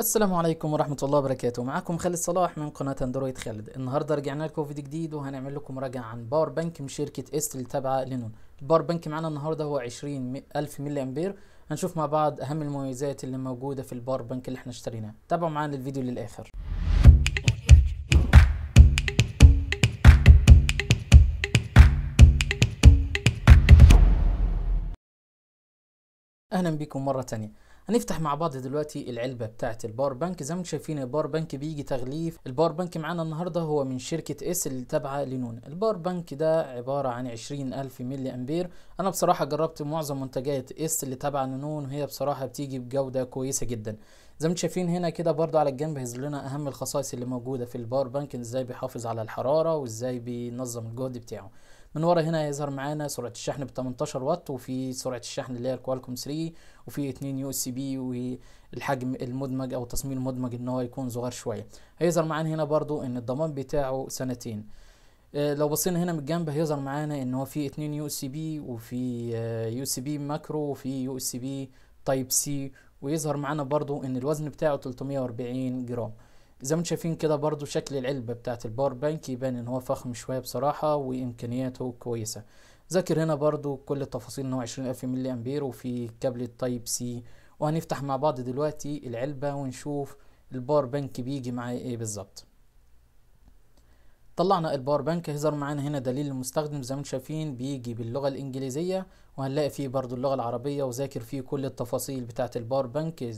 السلام عليكم ورحمة الله وبركاته معكم خالد صلاح من قناة اندرويد خالد النهاردة رجعنا لكم فيديو جديد وهنعمل لكم مراجعة عن باور بانك من شركة است التابعة لنون الباور بانك معانا النهاردة هو 20 ألف ملي أمبير هنشوف مع بعض أهم المميزات اللي موجودة في الباور بانك اللي احنا اشتريناه تابعوا معانا الفيديو للآخر أهلا بكم مرة تانية هنفتح مع بعض دلوقتي العلبه بتاعه الباور بانك زي ما انتم شايفين الباور بانك بيجي تغليف الباور بانك معانا النهارده هو من شركه اس اللي تابعه لنون الباور بانك ده عباره عن 20000 ملي امبير انا بصراحه جربت معظم منتجات اس اللي تابعه لنون وهي بصراحه بتيجي بجوده كويسه جدا زي ما انتم شايفين هنا كده برضو على الجنب هيظهر لنا اهم الخصائص اللي موجوده في الباور بانك ازاي بيحافظ على الحراره وازاي بينظم الجهد بتاعه من ورا هنا يظهر معانا سرعه الشحن ب 18 واط وفي سرعه الشحن اللي هي الكوالكوم 3 وفي اتنين يو اس بي والحجم المدمج او التصميم المدمج ان هو يكون صغير شويه هيظهر معانا هنا برضو ان الضمان بتاعه سنتين آه، لو بصينا هنا من الجنب هيظهر معانا ان هو في اتنين يو اس بي وفي آه، يو اس بي ماكرو وفي يو اس بي تايب سي ويظهر معانا برضو ان الوزن بتاعه 340 جرام زي ما انتم شايفين كده برضو شكل العلبة بتاعت الباور بانك يبان ان هو فخم شوية بصراحة وامكانياته كويسة ذاكر هنا برضو كل التفاصيل ان هو 20000 ملي امبير وفي كابل تايب سي وهنفتح مع بعض دلوقتي العلبة ونشوف الباور بانك بيجي معاه ايه بالظبط طلعنا الباور بانك هيظهر معانا هنا دليل المستخدم زي ما انتم شايفين بيجي باللغه الانجليزيه وهنلاقي فيه برضو اللغه العربيه وذاكر فيه كل التفاصيل بتاعه الباور بانك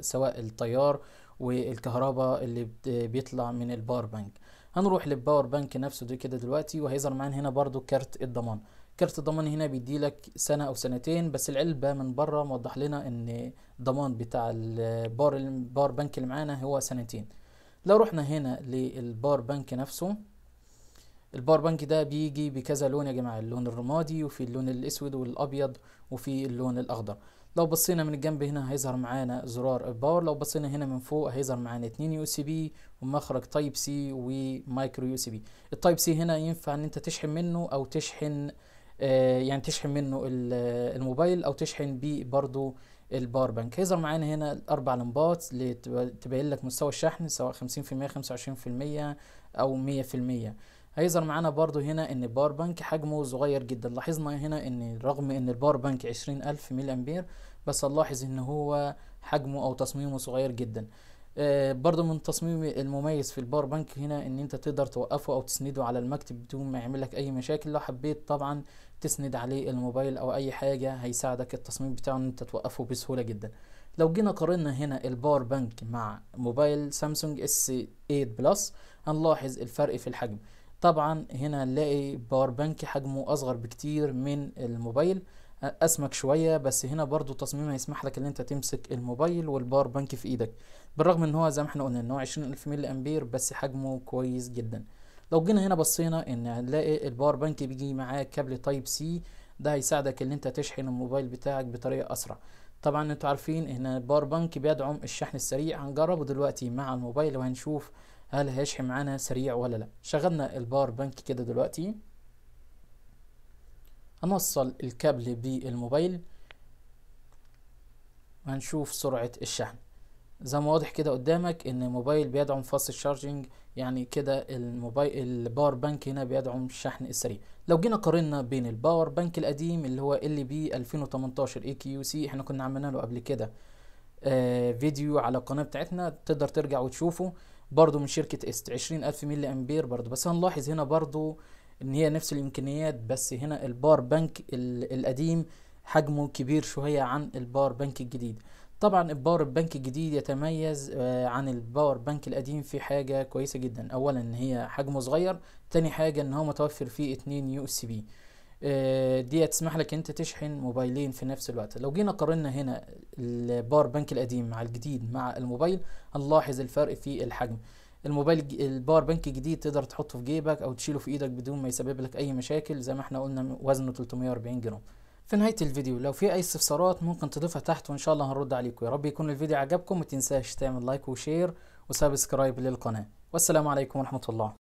سواء التيار والكهرباء اللي بيطلع من الباور بانك هنروح للباور بانك نفسه ده كده دلوقتي وهيظهر معانا هنا برضو كارت الضمان كارت الضمان هنا بيديلك سنة أو سنتين بس العلبة من بره موضح لنا إن الضمان بتاع الباور الباور بانك اللي معانا هو سنتين لو رحنا هنا للباور بانك نفسه الباور بانك ده بيجي بكذا لون يا جماعة اللون الرمادي وفي اللون الأسود والأبيض وفي اللون الأخضر لو بصينا من الجنب هنا هيظهر معانا زرار الباور لو بصينا هنا من فوق هيظهر معانا اتنين يو اس بي ومخرج تايب سي ومايكرو يو اس بي التايب سي هنا ينفع ان انت تشحن منه او تشحن آه يعني تشحن منه آه، الموبايل او تشحن بيه برضو الباور بانك هيظهر معانا هنا الاربع لمبات لتبين لك مستوى الشحن سواء 50% 25% او 100% هيظهر معانا برضو هنا ان الباور بانك حجمه صغير جدا لاحظنا هنا ان رغم ان الباور بانك عشرين الف ميل امبير بس هنلاحظ ان هو حجمه او تصميمه صغير جدا آه برضو من التصميم المميز في الباور بانك هنا ان انت تقدر توقفه او تسنده على المكتب بدون ما يعمل لك اي مشاكل لو حبيت طبعا تسند عليه الموبايل او اي حاجة هيساعدك التصميم بتاعه ان انت توقفه بسهولة جدا لو جينا قارنا هنا الباور بانك مع موبايل سامسونج اس 8 بلس هنلاحظ الفرق في الحجم طبعا هنا نلاقي باور بانك حجمه اصغر بكتير من الموبايل اسمك شويه بس هنا برضو تصميم هيسمح لك ان انت تمسك الموبايل والباور بانك في ايدك بالرغم ان هو زي ما احنا قلنا ان هو 20000 ملي امبير بس حجمه كويس جدا لو جينا هنا بصينا ان هنلاقي الباور بانك بيجي معاه كابل تايب سي ده هيساعدك ان انت تشحن الموبايل بتاعك بطريقه اسرع طبعا انتوا عارفين ان الباور بانك بيدعم الشحن السريع هنجربه دلوقتي مع الموبايل وهنشوف هل هيشحن معانا سريع ولا لا شغلنا الباور بانك كده دلوقتي هنوصل الكابل بالموبايل وهنشوف سرعة الشحن زي ما واضح كده قدامك ان الموبايل بيدعم فاست شارجنج يعني كده الموبايل الباور بانك هنا بيدعم الشحن السريع لو جينا قارنا بين الباور بانك القديم اللي هو ال بي 2018 اي كيو سي احنا كنا عملنا له قبل كده آه فيديو على القناه بتاعتنا تقدر ترجع وتشوفه برضو من شركة است عشرين ألف ميلي أمبير برضو بس هنلاحظ هنا برضو إن هي نفس الإمكانيات بس هنا البار بنك القديم حجمه كبير شوية عن البار بنك الجديد طبعا الباور بنك الجديد يتميز آه، عن الباور بنك القديم في حاجة كويسة جدا أولا إن هي حجمه صغير تاني حاجة إن هو متوفر فيه اتنين يو اس بي آه، دي تسمح لك انت تشحن موبايلين في نفس الوقت لو جينا قارنا هنا البار بنك القديم مع الجديد مع الموبايل هنلاحظ الفرق في الحجم الموبايل البار بنك الجديد تقدر تحطه في جيبك او تشيله في ايدك بدون ما يسبب لك اي مشاكل زي ما احنا قلنا وزنه 340 جرام في نهايه الفيديو لو في اي استفسارات ممكن تضيفها تحت وان شاء الله هنرد عليكم يا رب يكون الفيديو عجبكم ما تنساش تعمل لايك وشير وسبسكرايب للقناه والسلام عليكم ورحمه الله